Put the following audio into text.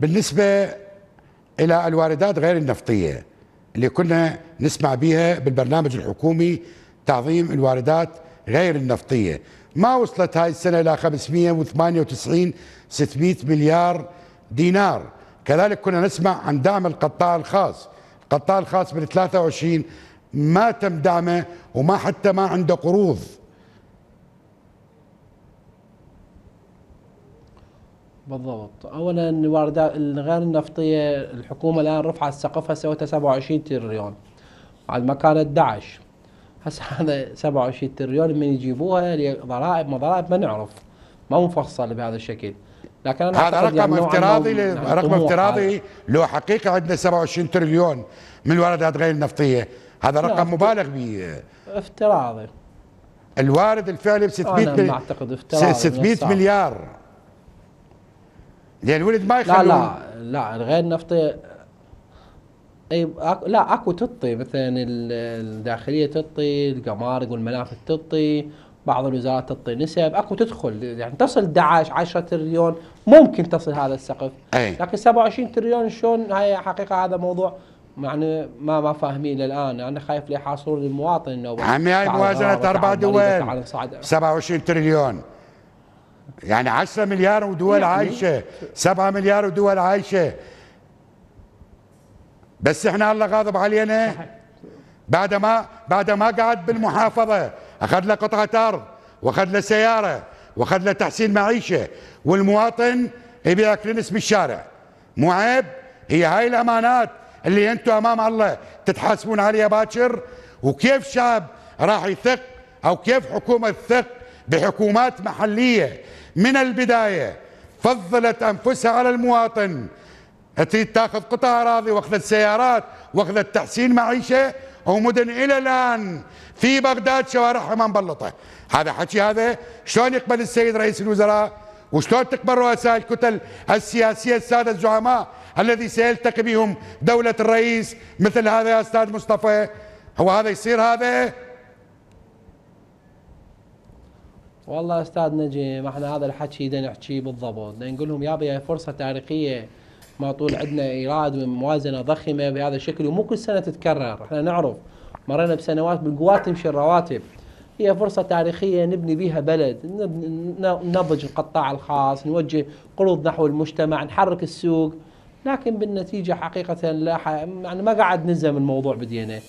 بالنسبة إلى الواردات غير النفطية اللي كنا نسمع بها بالبرنامج الحكومي تعظيم الواردات غير النفطية ما وصلت هاي السنة إلى 598 600 مليار دينار كذلك كنا نسمع عن دعم القطاع الخاص القطاع الخاص من 23 ما تم دعمه وما حتى ما عنده قروض بالضبط اولا واردات الغير النفطيه الحكومه الان رفعت سقفها سوتها 27 تريليون بعد ما كانت 11 هسه هذا 27 تريليون من يجيبوها ضرائب ما ضرائب ما نعرف ما مفصل بهذا الشكل لكن انا هذا رقم يعني افتراضي نعم، رقم افتراضي لو حقيقه عندنا 27 تريليون من الواردات غير النفطيه هذا رقم مبالغ به افتراضي الوارد الفعلي ب 600 انا ما اعتقد افتراضي 600 مليار لان الولد ما يخلون لا لا لا غير النفطيه اي أكو لا اكو تطي مثلا الداخليه تطي القمارق والمنافذ تطي بعض الوزارات تطي نسب اكو تدخل يعني تصل دعاش 10 تريليون ممكن تصل هذا السقف أي. لكن 27 تريليون شلون هاي حقيقه هذا موضوع يعني ما ما فاهمين للان الان انا خايف لا المواطن انه عمي هاي موازنه اربع دول 27 تريليون يعني 10 مليار ودول يعني عايشه 7 مليار ودول عايشه بس احنا الله غاضب علينا بعد ما بعد ما قعد بالمحافظه اخذ له قطعه ارض واخذ له سياره واخذ له تحسين معيشه والمواطن يبي ياكلنس بالشارع مو عيب هي هاي الامانات اللي انتم امام الله تتحاسبون عليها باكر وكيف شعب راح يثق او كيف حكومه تثق بحكومات محلية من البداية فضلت أنفسها على المواطن تريد تاخذ قطع أراضي واخذت سيارات واخذت تحسين معيشة ومدن إلى الآن في بغداد شوارعها ما مبلطة هذا حكي هذا شلون يقبل السيد رئيس الوزراء وشلون تقبل رؤساء الكتل السياسية السادة الزعماء الذي سيلتقي بهم دولة الرئيس مثل هذا يا أستاذ مصطفى هو هذا يصير هذا والله استاذ نجم احنا هذا الحكي بدنا نحكيه بالضبط بدنا نقول لهم يابا فرصه تاريخيه ما طول عندنا ايراد وموازنه ضخمه بهذا الشكل ومو كل سنه تتكرر احنا نعرف مرينا بسنوات بالقوات تمشي الرواتب هي فرصة تاريخية نبني بها بلد ننضج القطاع الخاص نوجه قروض نحو المجتمع نحرك السوق لكن بالنتيجة حقيقة لا يعني ما قاعد نلزم الموضوع بدينا